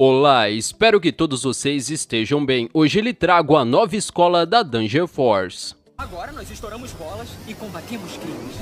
Olá, espero que todos vocês estejam bem. Hoje lhe trago a nova escola da Danger Force. Agora nós estouramos bolas e combatemos crimes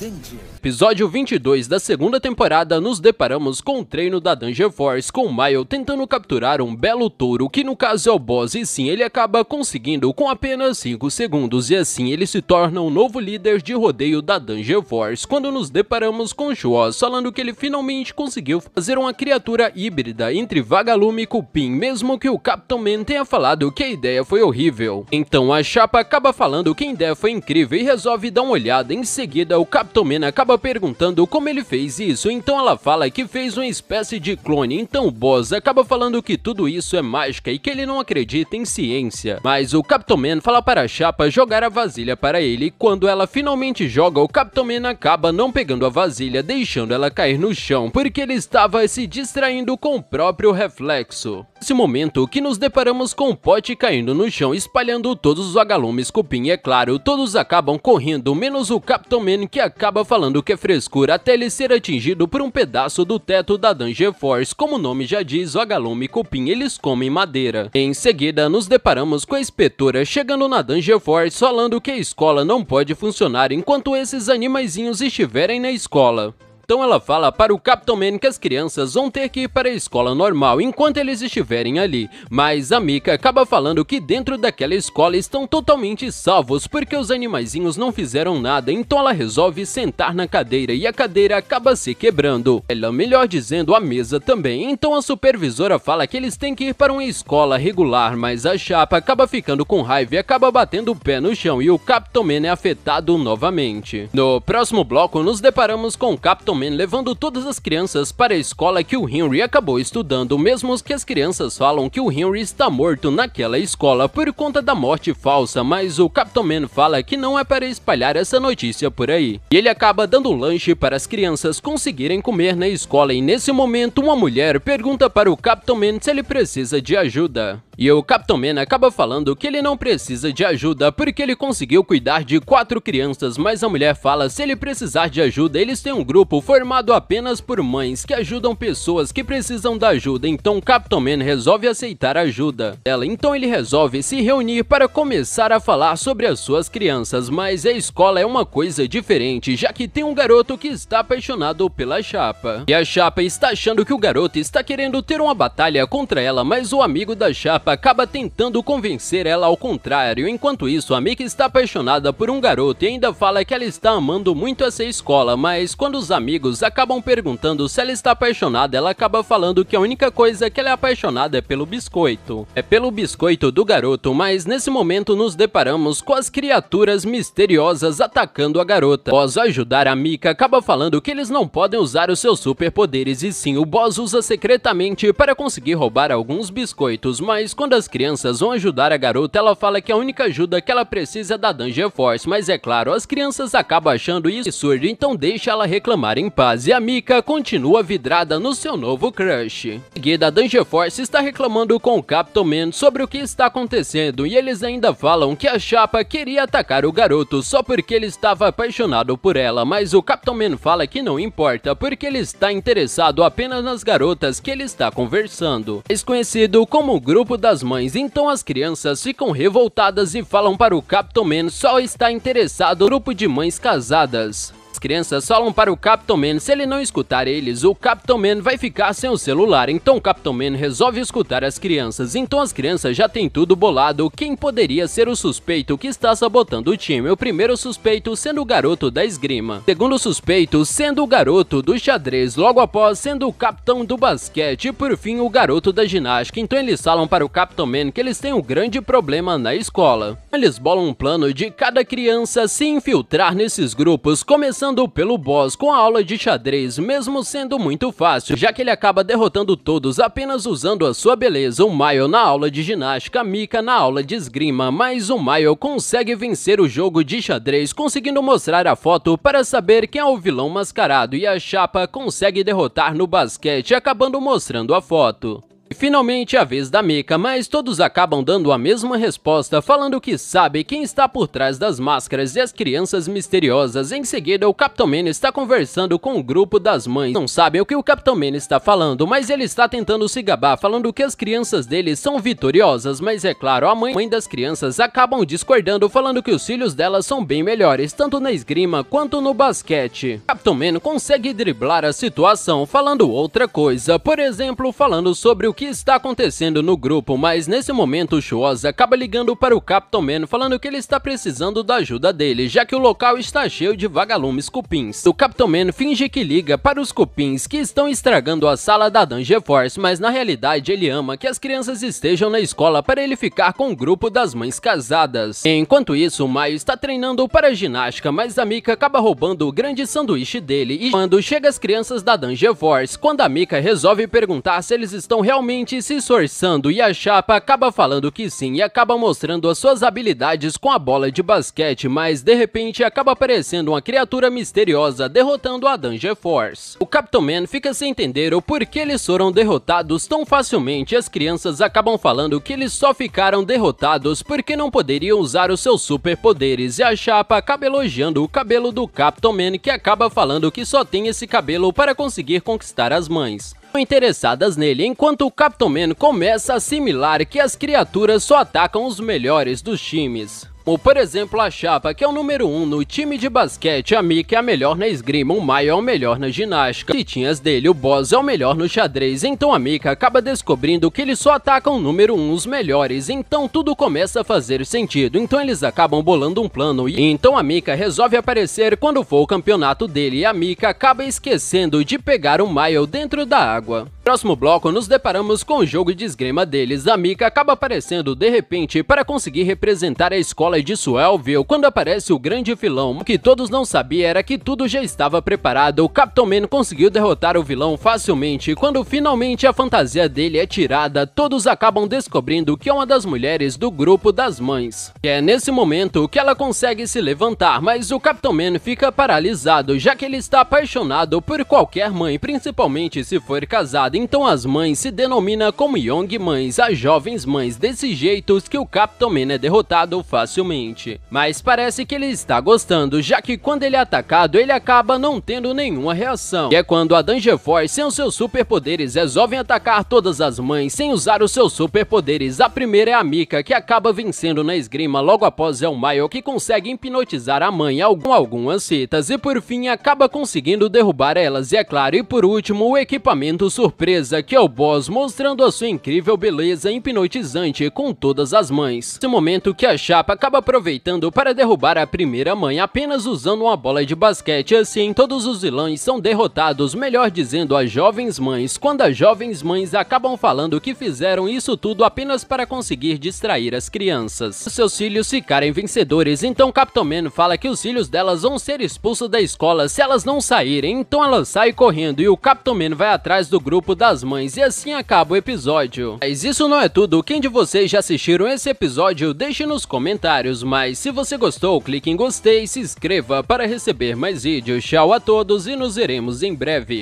entende. Episódio 22 da segunda temporada, nos deparamos com o treino da Danger Force, com Mile tentando capturar um belo touro, que no caso é o boss, e sim, ele acaba conseguindo com apenas 5 segundos, e assim ele se torna o um novo líder de rodeio da Danger Force, quando nos deparamos com Schwartz falando que ele finalmente conseguiu fazer uma criatura híbrida entre Vagalume e Cupim, mesmo que o Capitão Man tenha falado que a ideia foi horrível. Então a chapa acaba falando que a ideia foi incrível e resolve dar uma olhada, em seguida o Capitão Capitão Mena né? acaba perguntando como ele fez isso, então ela fala que fez uma espécie de clone, então o Boss acaba falando que tudo isso é mágica e que ele não acredita em ciência. Mas o Capitão Man fala para a Chapa jogar a vasilha para ele, e quando ela finalmente joga, o Capitão Man acaba não pegando a vasilha, deixando ela cair no chão, porque ele estava se distraindo com o próprio reflexo. Nesse momento que nos deparamos com o pote caindo no chão, espalhando todos os vagalumes, cupim e é claro, todos acabam correndo, menos o Capitão Man que acaba acaba falando que é frescura até ele ser atingido por um pedaço do teto da Danger Force. Como o nome já diz, o e cupim eles comem madeira. Em seguida, nos deparamos com a inspetora chegando na Danger Force falando que a escola não pode funcionar enquanto esses animaizinhos estiverem na escola. Então ela fala para o Capitão Man que as crianças vão ter que ir para a escola normal enquanto eles estiverem ali, mas a Mika acaba falando que dentro daquela escola estão totalmente salvos porque os animaizinhos não fizeram nada, então ela resolve sentar na cadeira e a cadeira acaba se quebrando. Ela, melhor dizendo, a mesa também, então a supervisora fala que eles têm que ir para uma escola regular, mas a chapa acaba ficando com raiva e acaba batendo o pé no chão e o Capitão Man é afetado novamente. No próximo bloco nos deparamos com o Capitão Norman levando todas as crianças para a escola que o Henry acabou estudando, mesmo que as crianças falam que o Henry está morto naquela escola por conta da morte falsa, mas o Capitão Man fala que não é para espalhar essa notícia por aí. E ele acaba dando lanche para as crianças conseguirem comer na escola e nesse momento uma mulher pergunta para o Capitão Man se ele precisa de ajuda. E o Capitão Man acaba falando que ele não precisa de ajuda porque ele conseguiu cuidar de quatro crianças, mas a mulher fala se ele precisar de ajuda, eles têm um grupo formado apenas por mães que ajudam pessoas que precisam da ajuda, então Capitão Man resolve aceitar ajuda dela, então ele resolve se reunir para começar a falar sobre as suas crianças, mas a escola é uma coisa diferente, já que tem um garoto que está apaixonado pela chapa. E a chapa está achando que o garoto está querendo ter uma batalha contra ela, mas o amigo da chapa acaba tentando convencer ela ao contrário. Enquanto isso, a Mika está apaixonada por um garoto e ainda fala que ela está amando muito essa escola, mas quando os amigos acabam perguntando se ela está apaixonada, ela acaba falando que a única coisa que ela é apaixonada é pelo biscoito. É pelo biscoito do garoto, mas nesse momento nos deparamos com as criaturas misteriosas atacando a garota. Após ajudar a Mika, acaba falando que eles não podem usar os seus superpoderes e sim o boss usa secretamente para conseguir roubar alguns biscoitos, mas quando as crianças vão ajudar a garota, ela fala que a única ajuda que ela precisa é da Danger Force, mas é claro, as crianças acabam achando isso absurdo, então deixa ela reclamar em paz, e a Mika continua vidrada no seu novo crush. Em seguida, a Danger Force está reclamando com o Captain Man sobre o que está acontecendo, e eles ainda falam que a chapa queria atacar o garoto só porque ele estava apaixonado por ela, mas o Captain Man fala que não importa, porque ele está interessado apenas nas garotas que ele está conversando. Desconhecido como o grupo das mães, então as crianças ficam revoltadas e falam para o Capitão Man só está interessado no grupo de mães casadas crianças falam para o Capitão Man, se ele não escutar eles, o Capitão Man vai ficar sem o celular, então o Capitão Man resolve escutar as crianças, então as crianças já têm tudo bolado, quem poderia ser o suspeito que está sabotando o time, o primeiro suspeito sendo o garoto da esgrima, segundo suspeito sendo o garoto do xadrez, logo após sendo o capitão do basquete e por fim o garoto da ginástica, então eles falam para o Capitão Man que eles têm um grande problema na escola. Eles bolam um plano de cada criança se infiltrar nesses grupos, começando passando pelo boss com a aula de xadrez, mesmo sendo muito fácil, já que ele acaba derrotando todos apenas usando a sua beleza, o Maio na aula de ginástica, Mika na aula de esgrima, mas o Maio consegue vencer o jogo de xadrez, conseguindo mostrar a foto para saber quem é o vilão mascarado e a chapa consegue derrotar no basquete, acabando mostrando a foto finalmente a vez da Mika, mas todos acabam dando a mesma resposta, falando que sabe quem está por trás das máscaras e as crianças misteriosas. Em seguida, o Capitão Man está conversando com o grupo das mães. Não sabem o que o Capitão Man está falando, mas ele está tentando se gabar, falando que as crianças dele são vitoriosas, mas é claro, a mãe das crianças acabam discordando, falando que os filhos delas são bem melhores, tanto na esgrima quanto no basquete. O Capitão Man consegue driblar a situação, falando outra coisa, por exemplo, falando sobre o que está acontecendo no grupo, mas nesse momento o Schwarz acaba ligando para o Capitão Man falando que ele está precisando da ajuda dele, já que o local está cheio de vagalumes cupins. O Capitão Man finge que liga para os cupins que estão estragando a sala da Danger Force, mas na realidade ele ama que as crianças estejam na escola para ele ficar com o grupo das mães casadas. Enquanto isso, o Maio está treinando para ginástica, mas a Mika acaba roubando o grande sanduíche dele e quando chega as crianças da Danger Force, quando a Mika resolve perguntar se eles estão realmente realmente se esforçando e a chapa acaba falando que sim e acaba mostrando as suas habilidades com a bola de basquete, mas de repente acaba aparecendo uma criatura misteriosa derrotando a Danger Force. O Capitão Man fica sem entender o porquê eles foram derrotados tão facilmente e as crianças acabam falando que eles só ficaram derrotados porque não poderiam usar os seus superpoderes e a chapa acaba elogiando o cabelo do Capitão Man que acaba falando que só tem esse cabelo para conseguir conquistar as mães interessadas nele, enquanto o Capitão Man começa a assimilar que as criaturas só atacam os melhores dos times. Como por exemplo a Chapa, que é o número 1 um no time de basquete, a Mika é a melhor na esgrima, o Maio é o melhor na ginástica, e tinhas dele, o Boss é o melhor no xadrez, então a Mika acaba descobrindo que eles só atacam o número 1 um, os melhores, então tudo começa a fazer sentido, então eles acabam bolando um plano, e então a Mika resolve aparecer quando for o campeonato dele, e a Mika acaba esquecendo de pegar o Maio dentro da água. Próximo bloco, nos deparamos com o jogo de esgrima deles. A Mika acaba aparecendo de repente para conseguir representar a escola de Suelville quando aparece o grande vilão. O que todos não sabiam era que tudo já estava preparado. O Capitão Man conseguiu derrotar o vilão facilmente. Quando finalmente a fantasia dele é tirada, todos acabam descobrindo que é uma das mulheres do grupo das mães. E é nesse momento que ela consegue se levantar, mas o Capitão Man fica paralisado, já que ele está apaixonado por qualquer mãe, principalmente se for casado então as mães se denomina como Young Mães, as jovens mães desses jeitos que o Capitão Man é derrotado facilmente. Mas parece que ele está gostando, já que quando ele é atacado, ele acaba não tendo nenhuma reação. E é quando a Danger Force, sem os seus superpoderes, resolvem atacar todas as mães sem usar os seus superpoderes. A primeira é a Mika, que acaba vencendo na esgrima logo após Elmayo, que consegue hipnotizar a mãe com algumas citas e por fim acaba conseguindo derrubar elas. E é claro, e por último, o equipamento surpresa que é o Boss, mostrando a sua incrível beleza hipnotizante com todas as mães. Esse momento que a chapa acaba aproveitando para derrubar a primeira mãe apenas usando uma bola de basquete, assim todos os vilões são derrotados, melhor dizendo as jovens mães, quando as jovens mães acabam falando que fizeram isso tudo apenas para conseguir distrair as crianças. Seus filhos ficarem vencedores, então Capitão Man fala que os filhos delas vão ser expulsos da escola se elas não saírem, então ela sai correndo e o Capitão Man vai atrás do grupo Corpo das Mães. E assim acaba o episódio. Mas isso não é tudo. Quem de vocês já assistiram esse episódio, deixe nos comentários. Mas se você gostou, clique em gostei e se inscreva para receber mais vídeos. Tchau a todos e nos veremos em breve.